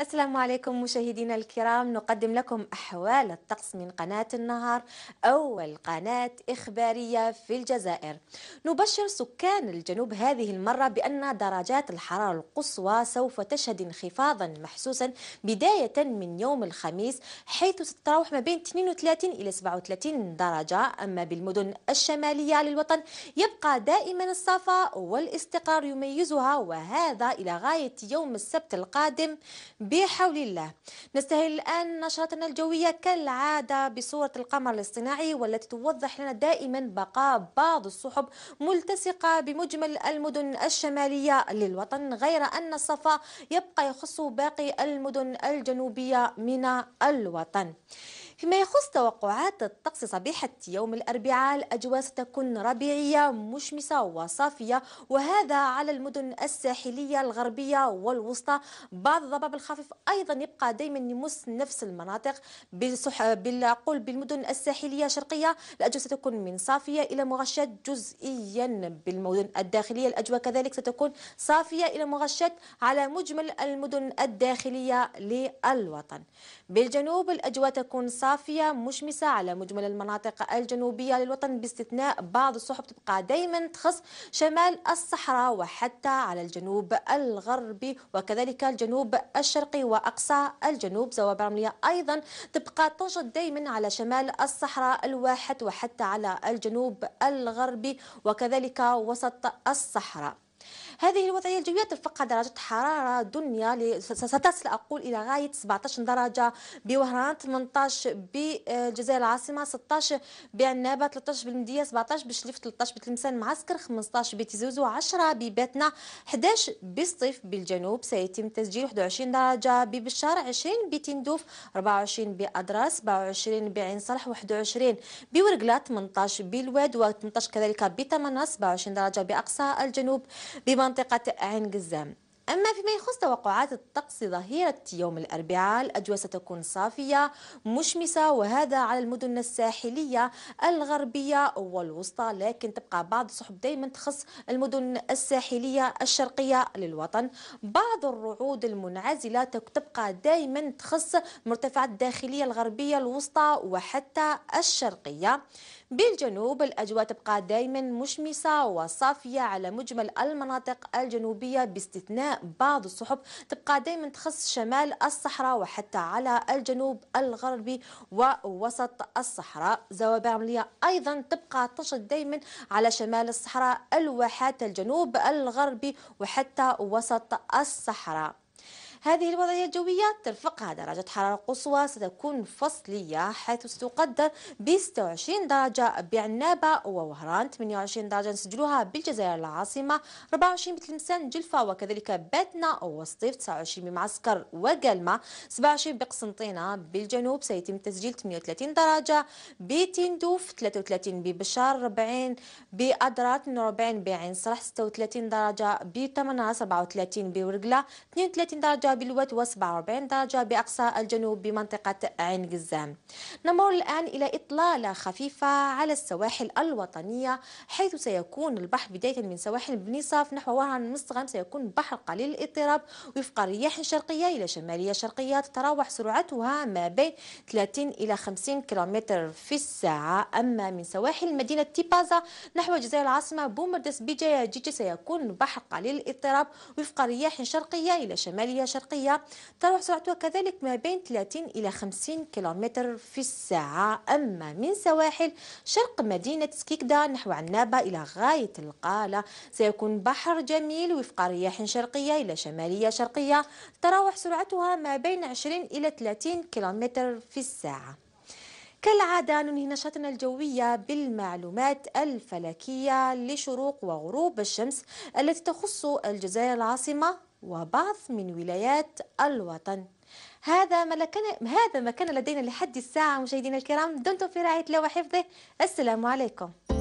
السلام عليكم مشاهدينا الكرام نقدم لكم أحوال الطقس من قناة النهار أول قناة إخبارية في الجزائر نبشر سكان الجنوب هذه المرة بأن درجات الحرارة القصوى سوف تشهد انخفاضا محسوسا بداية من يوم الخميس حيث ستتراوح ما بين 32 إلى 37 درجة أما بالمدن الشمالية للوطن يبقى دائما الصفاء والاستقرار يميزها وهذا إلى غاية يوم السبت القادم بحول الله نستهل الآن نشاطنا الجوية كالعادة بصورة القمر الاصطناعي والتي توضح لنا دائما بقاء بعض السحب ملتصقة بمجمل المدن الشمالية للوطن غير أن الصفا يبقى يخص باقي المدن الجنوبية من الوطن فيما يخص توقعات الطقس صبيحة يوم الأربعاء الأجواء ستكون ربيعية مشمسة وصافية وهذا على المدن الساحلية الغربية والوسطى بعض الضباب الخفيف أيضا يبقى دائما يمس نفس المناطق بالعقول بالمدن الساحلية الشرقية الأجواء ستكون من صافية إلى مغشاة جزئيا بالمدن الداخلية الأجواء كذلك ستكون صافية إلى مغشاة على مجمل المدن الداخلية للوطن بالجنوب الأجواء تكون صافية صافية مشمسة على مجمل المناطق الجنوبية للوطن باستثناء بعض السحب تبقى دائما تخص شمال الصحراء وحتى على الجنوب الغربي وكذلك الجنوب الشرقي وأقصى الجنوب زوابر رملية أيضا تبقى تنشط دائما على شمال الصحراء الواحد وحتى على الجنوب الغربي وكذلك وسط الصحراء هذه الوضعية الجوية ترفقها درجة حرارة دنيا ستصل أقول إلى غاية 17 درجة بوهران 18 بالجزائر العاصمة 16 بعنابة 13 بالمدية 17 بشليف 13 بتلمسان معسكر 15 بتيزوزو 10 بباتنا 11 بسطيف بالجنوب سيتم تسجيل 21 درجة ببشار 20 بتندوف 24 بادراس 27 بعين صالح 21 بورقلا 18 بالواد و18 كذلك بتمنى 27 درجة بأقصى الجنوب بمن منطقة عين قزام أما فيما يخص توقعات الطقس ظهيرة يوم الأربعاء الأجواء ستكون صافية مشمسة وهذا على المدن الساحلية الغربية والوسطى لكن تبقى بعض السحب دائما تخص المدن الساحلية الشرقية للوطن بعض الرعود المنعزلة تبقى دائما تخص مرتفعات الداخلية الغربية الوسطى وحتى الشرقية بالجنوب الأجواء تبقى دائما مشمسة وصافية على مجمل المناطق الجنوبية باستثناء بعض السحب تبقى دائما تخص شمال الصحراء وحتى على الجنوب الغربي ووسط الصحراء زوابع عملية أيضا تبقى تشد دائما على شمال الصحراء الواحات الجنوب الغربي وحتى وسط الصحراء هذه الوضعية الجوية ترفقها درجة حرارة قصوى ستكون فصلية حيث ستقدر ب 26 درجة بعنابة ووهران 28 درجة نسجلوها بالجزائر العاصمة 24 بتلمسان جلفة وكذلك باتنا وسطيف 29 بمعسكر وقلمة 27 بقسنطينة بالجنوب سيتم تسجيل 38 درجة بتندوف 33 ببشار 40 بأدرا 42 بعين صلاح 36 درجة بتمنى 37 بورقلة 32 درجة بالوت و47 درجة بأقصى الجنوب بمنطقة عين قزام نمر الآن إلى إطلالة خفيفة على السواحل الوطنية حيث سيكون البحر بداية من سواحل بني صاف نحو وهران المستغرب سيكون بحر قليل الاضطراب وفق رياح شرقية إلى شمالية شرقية تتراوح سرعتها ما بين 30 إلى 50 كيلومتر في الساعة أما من سواحل مدينة تيبازا نحو جزيرة العاصمة بومردس بجاية جيجي سيكون بحر قليل الاضطراب وفق رياح شرقية إلى شمالية شرقية الشرقية تروح سرعتها كذلك ما بين 30 إلى 50 كيلومتر في الساعة أما من سواحل شرق مدينة سكيكدا نحو عنابة إلى غاية القالة سيكون بحر جميل وفق رياح شرقية إلى شمالية شرقية تراوح سرعتها ما بين 20 إلى 30 كيلومتر في الساعة كالعادة ننهي نشاطنا الجوية بالمعلومات الفلكية لشروق وغروب الشمس التي تخص الجزائر العاصمة وبعض من ولايات الوطن هذا ما, كان هذا ما كان لدينا لحد الساعة مشاهدينا الكرام دمتم في رعاية الله وحفظه السلام عليكم